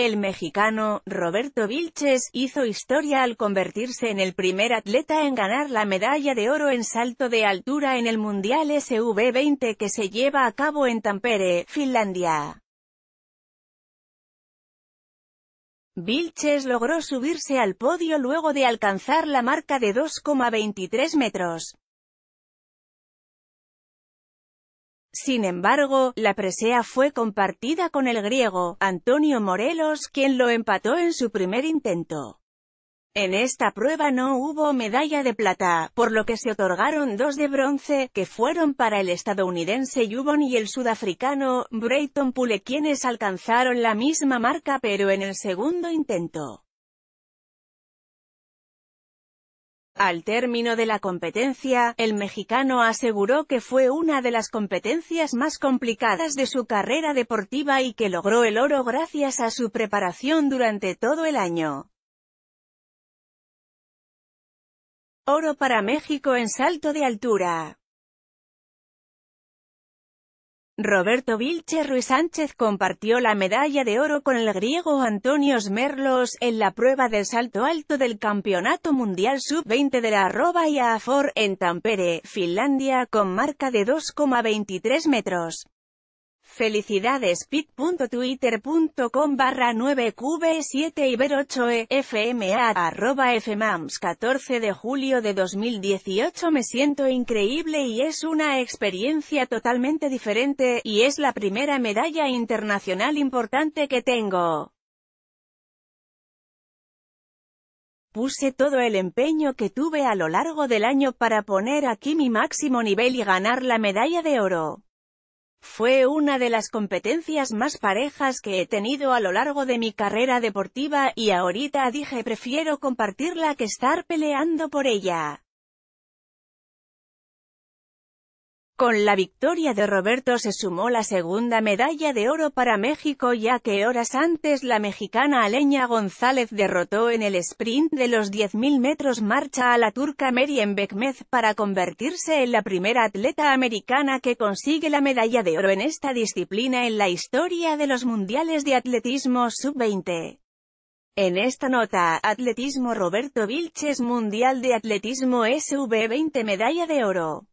El mexicano, Roberto Vilches, hizo historia al convertirse en el primer atleta en ganar la medalla de oro en salto de altura en el Mundial SV20 que se lleva a cabo en Tampere, Finlandia. Vilches logró subirse al podio luego de alcanzar la marca de 2,23 metros. Sin embargo, la presea fue compartida con el griego, Antonio Morelos, quien lo empató en su primer intento. En esta prueba no hubo medalla de plata, por lo que se otorgaron dos de bronce, que fueron para el estadounidense Yubon y el sudafricano, Brayton Pule quienes alcanzaron la misma marca pero en el segundo intento. Al término de la competencia, el mexicano aseguró que fue una de las competencias más complicadas de su carrera deportiva y que logró el oro gracias a su preparación durante todo el año. Oro para México en salto de altura. Roberto Vilche Ruiz Sánchez compartió la medalla de oro con el griego Antonio Merlos en la prueba del salto alto del Campeonato Mundial Sub-20 de la Arroba y Afor en Tampere, Finlandia, con marca de 2,23 metros. Felicidades pit.twitter.com barra 9 qb 7 iber 8 fma arroba 14 de julio de 2018 Me siento increíble y es una experiencia totalmente diferente, y es la primera medalla internacional importante que tengo. Puse todo el empeño que tuve a lo largo del año para poner aquí mi máximo nivel y ganar la medalla de oro. Fue una de las competencias más parejas que he tenido a lo largo de mi carrera deportiva, y ahorita dije prefiero compartirla que estar peleando por ella. Con la victoria de Roberto se sumó la segunda medalla de oro para México ya que horas antes la mexicana Aleña González derrotó en el sprint de los 10.000 metros marcha a la turca Meriem Bekmez para convertirse en la primera atleta americana que consigue la medalla de oro en esta disciplina en la historia de los mundiales de atletismo sub-20. En esta nota, atletismo Roberto Vilches Mundial de Atletismo SV20 medalla de oro.